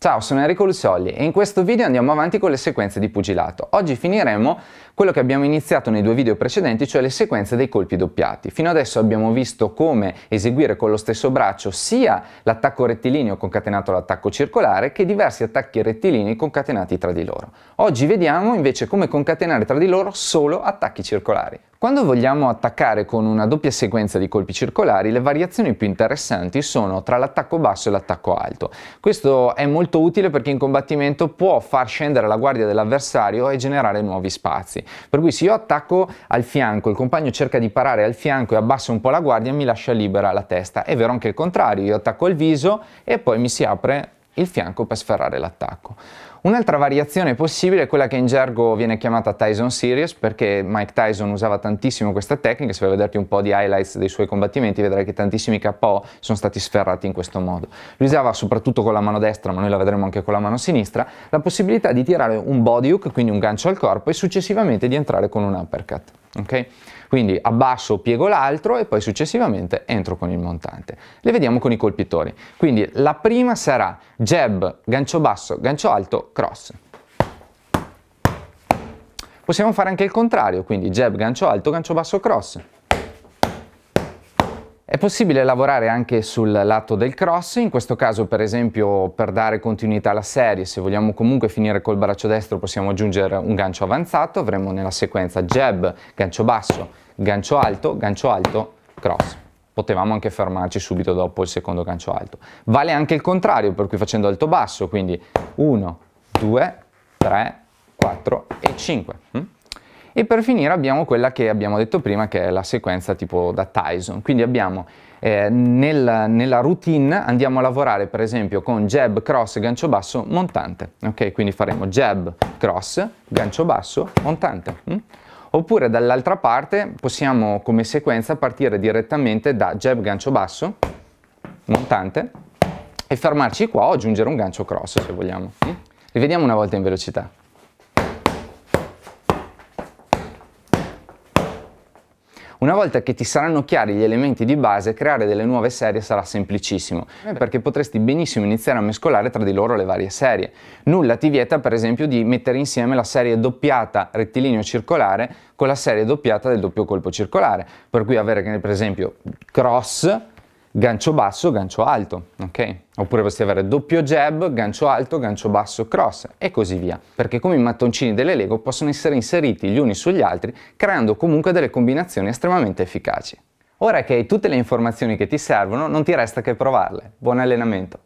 Ciao, sono Enrico Lucioli e in questo video andiamo avanti con le sequenze di pugilato. Oggi finiremo quello che abbiamo iniziato nei due video precedenti, cioè le sequenze dei colpi doppiati. Fino adesso abbiamo visto come eseguire con lo stesso braccio sia l'attacco rettilineo concatenato all'attacco circolare che diversi attacchi rettilinei concatenati tra di loro. Oggi vediamo invece come concatenare tra di loro solo attacchi circolari. Quando vogliamo attaccare con una doppia sequenza di colpi circolari, le variazioni più interessanti sono tra l'attacco basso e l'attacco alto. Questo è molto utile perché in combattimento può far scendere la guardia dell'avversario e generare nuovi spazi. Per cui se io attacco al fianco, il compagno cerca di parare al fianco e abbassa un po' la guardia, mi lascia libera la testa. È vero anche il contrario, io attacco il viso e poi mi si apre il fianco per sferrare l'attacco. Un'altra variazione possibile è quella che in gergo viene chiamata Tyson Series perché Mike Tyson usava tantissimo questa tecnica, se vai a vederti un po' di highlights dei suoi combattimenti vedrai che tantissimi KO sono stati sferrati in questo modo. Lui usava soprattutto con la mano destra, ma noi la vedremo anche con la mano sinistra, la possibilità di tirare un body hook, quindi un gancio al corpo e successivamente di entrare con un uppercut ok? Quindi abbasso, piego l'altro e poi successivamente entro con il montante. Le vediamo con i colpitori. Quindi la prima sarà jab, gancio basso, gancio alto, cross. Possiamo fare anche il contrario, quindi jab, gancio alto, gancio basso, cross. È possibile lavorare anche sul lato del cross, in questo caso per esempio per dare continuità alla serie, se vogliamo comunque finire col braccio destro possiamo aggiungere un gancio avanzato, avremo nella sequenza jab, gancio basso, gancio alto, gancio alto, cross potevamo anche fermarci subito dopo il secondo gancio alto. Vale anche il contrario, per cui facendo alto basso, quindi 1, 2, 3, 4 e 5. E per finire abbiamo quella che abbiamo detto prima, che è la sequenza tipo da Tyson. Quindi abbiamo eh, nel, nella routine andiamo a lavorare per esempio con jab, cross, gancio basso, montante. Ok, quindi faremo jab, cross, gancio basso, montante. Mm? Oppure dall'altra parte possiamo come sequenza partire direttamente da jab, gancio basso, montante e fermarci qua o aggiungere un gancio cross se vogliamo. Mm? Rivediamo una volta in velocità. Una volta che ti saranno chiari gli elementi di base, creare delle nuove serie sarà semplicissimo, eh perché potresti benissimo iniziare a mescolare tra di loro le varie serie. Nulla ti vieta, per esempio, di mettere insieme la serie doppiata rettilineo circolare con la serie doppiata del doppio colpo circolare, per cui avere, per esempio, cross gancio basso, gancio alto, ok? Oppure potresti avere doppio jab, gancio alto, gancio basso, cross e così via. Perché come i mattoncini delle Lego possono essere inseriti gli uni sugli altri, creando comunque delle combinazioni estremamente efficaci. Ora che hai tutte le informazioni che ti servono, non ti resta che provarle. Buon allenamento!